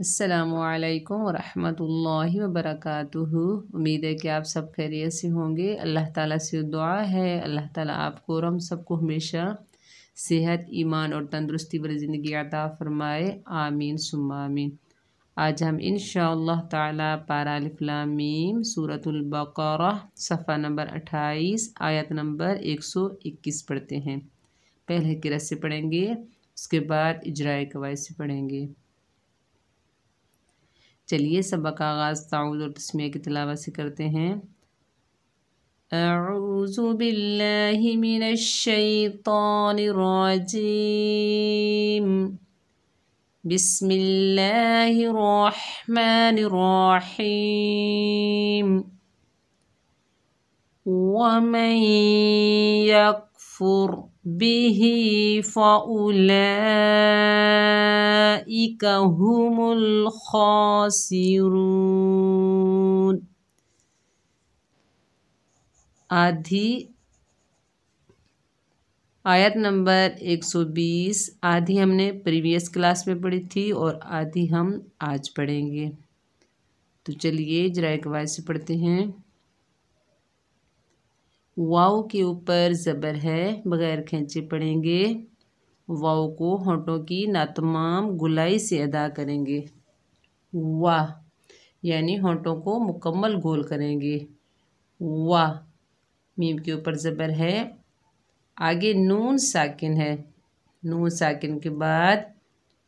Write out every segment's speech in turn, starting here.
असलकम वरम वर्क उम्मीद है कि आप सब खैरियत से होंगे अल्लाह ताला से दुआ है अल्लाह ताला आपको और हम सबको हमेशा सेहत ईमान और तंदरुस्ती वाली ज़िंदगी अदा फ़रमाए आमीन सुम्मा आमीन आज हम इन ताला पारालफ़लामीम सूरतुल्बकर सफ़ा नंबर अट्ठाईस आयत नंबर एक सौ इक्कीस पढ़ते हैं पहले किरत से पढ़ेंगे उसके बाद इजराए कवायद से पढ़ेंगे चलिए सबक आगाज़ ताउद और तस्मिया की तलावा से करते हैं अऊज़ु बिल्लाहि मिनश शैतानिर रजीम बिस्मिल्लाहिर रहमानिर रहीम वमन यकफुर به فأولئك هم الخاسرون आधी आयत नंबर 120 आधी हमने प्रीवियस क्लास में पढ़ी थी और आधी हम आज पढ़ेंगे तो चलिए जरा एक से पढ़ते हैं वाओ के ऊपर ज़बर है बगैर खेचे पड़ेंगे वाओ को होठों की नातमाम गुलाई से अदा करेंगे वाह यानी होठों को मुकम्मल गोल करेंगे वाह मीम के ऊपर ज़बर है आगे नून साकिन है नून साकिन के बाद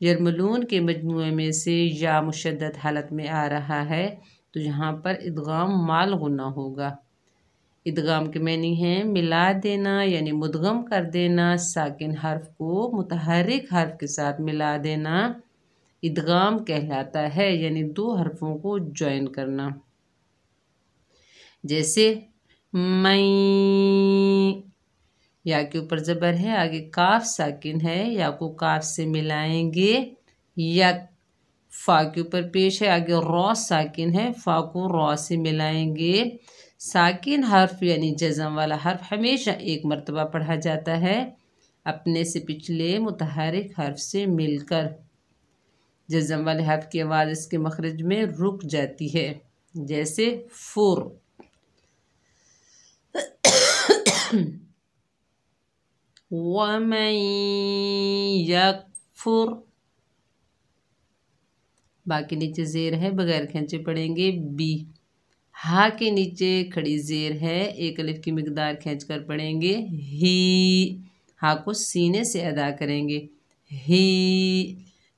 यरमलून के मजमू में से या मुशद हालत में आ रहा है तो यहाँ पर इदगाम माल गुना होगा इदगाम के मैनी हैं मिला देना यानी मुदगम कर देना साकिन हर्फ को मुतहरक हर्फ के साथ मिला देना इदगाम कहलाता है यानी दो हरफों को ज्वाइन करना जैसे मई या के ऊपर ज़बर है आगे काफ साकिन है या को काफ से मिलाएंगे या फा के ऊपर पेश है आगे रॉ साकिन है फा को रॉ से मिलाएंगे साकिन हर्फ यानी जज़म वाला हर्फ हमेशा एक मरतबा पढ़ा जाता है अपने से पिछले मुतहरक हर्फ से मिलकर जज़म वाले हर्फ की आवाज़ इसके मखरज में रुक जाती है जैसे फुर फुर बाकी नीचे जेर है बगैर खेचे पड़ेंगे बी हा के नीचे खड़ी जेर है एक अलिफ की मकदार खींच कर पढ़ेंगे ही हा को सीने से अदा करेंगे ही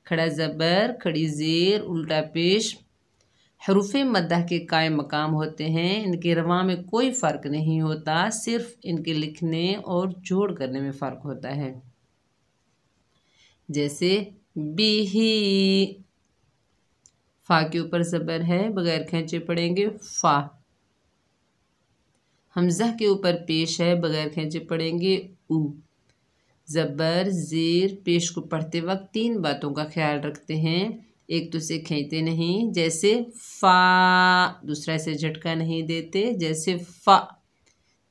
खड़ा ज़बर खड़ी ज़ेर उल्टा पेश हरूफ मद्दा के काय मकाम होते हैं इनके रवा में कोई फ़र्क नहीं होता सिर्फ इनके लिखने और जोड़ करने में फ़र्क होता है जैसे बिही फ़ा के ऊपर ज़बर है बगैर खेचे पड़ेंगे फ़ा हमजा के ऊपर पेश है बगैर खेचे पड़ेंगे ऊ ज़बर ज़ेर पेश को पढ़ते वक्त तीन बातों का ख्याल रखते हैं एक तो इसे खींचते नहीं जैसे फ़ा दूसरा इसे झटका नहीं देते जैसे फ़ा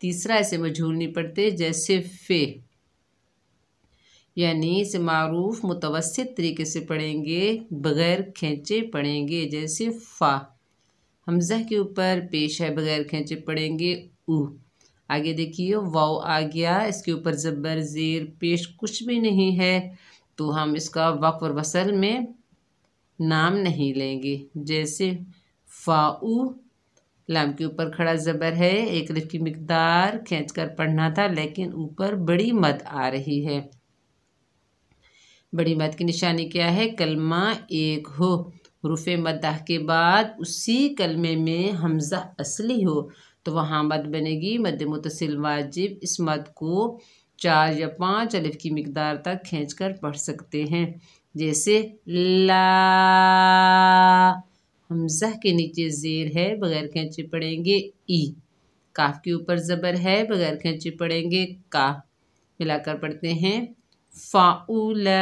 तीसरा ऐसे मझूल नहीं पड़ते जैसे फ़े यानी इसे मरूफ मुतवसत तरीके से पढ़ेंगे बग़ैर खींचे पढ़ेंगे जैसे फ़ा हमजह के ऊपर पेश है बग़ैर खींचे पढ़ेंगे ऊ आगे देखिए वाओ आ गया इसके ऊपर ज़बर ज़ेर पेश कुछ भी नहीं है तो हम इसका वक़ और वसल में नाम नहीं लेंगे जैसे फाउ लाम के ऊपर खड़ा ज़बर है एक लिफ की मकदार खींच कर पढ़ना था लेकिन ऊपर बड़ी मत आ रही है बड़ी मद की निशानी क्या है कलमा एक हो रुफ मद्दाह के बाद उसी कलमे में हमजा असली हो तो वहाँ मद बनेगी मद मुतसिल वाजिब इस मद को चार या पाँच अलिफ की मकदार तक खींच कर पढ़ सकते हैं जैसे ला हमजा के नीचे जेर है बगैर खींचे पड़ेंगे ई काफ के ऊपर ज़बर है बगैर खींचे पड़ेंगे का मिलाकर पढ़ते हैं फाउला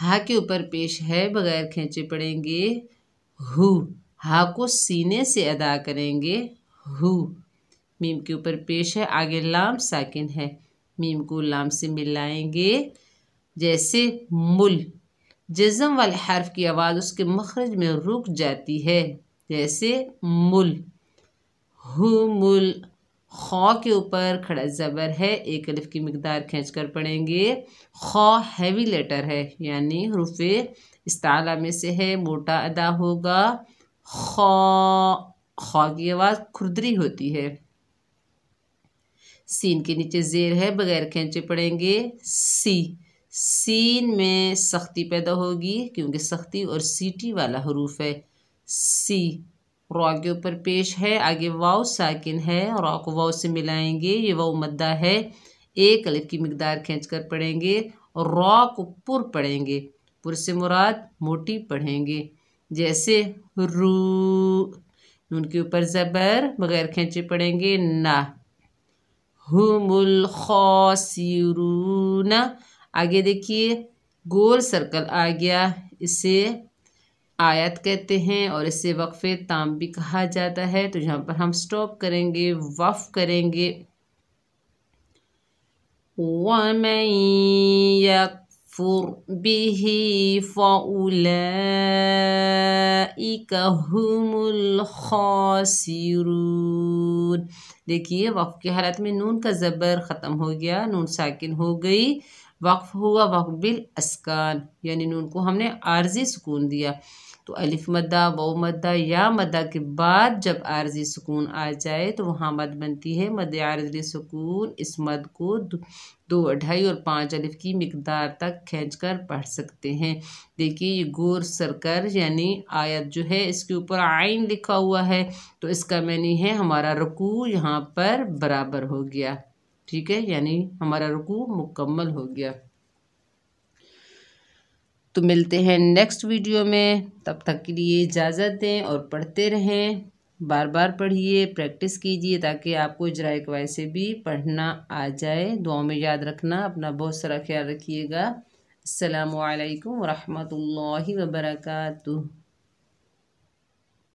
हा के ऊपर पेश है बगैर खींचे पड़ेंगे हु हा को सीने से अदा करेंगे हु मीम के ऊपर पेश है आगे लाम साकिन है मीम को लाम से मिलाएंगे जैसे मुल जज़म वाले हर्फ की आवाज़ उसके मखरज में रुक जाती है जैसे मुल मुल खौ के ऊपर खड़ा ज़बर है एक अलिफ की मकदार खींच कर पढ़ेंगे खौ हैवी लेटर है यानी हरूफ इस्ताला में से है मोटा अदा होगा खौ खौ की आवाज़ खुरदरी होती है सीन के नीचे जेर है बगैर खींचे पड़ेंगे सी सीन में सख्ती पैदा होगी क्योंकि सख्ती और सीटी वाला हरूफ है सी रॉ के ऊपर पेश है आगे वाव साकिन है रॉ को वाव से मिलाएंगे ये वाव मद्दा है एक अलिफ की मकदार खींच कर पढ़ेंगे और रॉ को पुर पढ़ेंगे पुर से मुराद मोटी पढ़ेंगे जैसे रू उनके ऊपर ज़बर बगैर खींचे पड़ेंगे ना हुमुल खौसिरून आगे देखिए गोल सर्कल आ गया इसे आयत कहते हैं और इसे वक्फ़ ताम भी कहा जाता है तो यहाँ पर हम स्टॉप करेंगे वफ़ करेंगे वमयकफुर बिही देखिए वक्फ़ की हालत में नून का ज़बर ख़त्म हो गया नून साकिन हो गई वक्फ़ हुआ वक्फ बिल असकान यानी नून को हमने आर्जी सुकून दिया तो अलिफ मद्दा वो मद्दा या मद्दा के बाद जब आरजी सुकून आ जाए तो वहाँ मद बनती है मद आरजी सुकून इस मद को दो ढाई और पाँच अलिफ की मकदार तक खींच कर पढ़ सकते हैं देखिए ये गोर सरकर यानी आयत जो है इसके ऊपर आइन लिखा हुआ है तो इसका मैनी है हमारा रुकू यहाँ पर बराबर हो गया ठीक है यानी हमारा रुकू मुकम्मल हो गया तो मिलते हैं नेक्स्ट वीडियो में तब तक के लिए इजाज़त दें और पढ़ते रहें बार बार पढ़िए प्रैक्टिस कीजिए ताकि आपको जरा कवाय भी पढ़ना आ जाए दुआ में याद रखना अपना बहुत सारा ख्याल रखिएगा अल्लाम वरहमल वर्का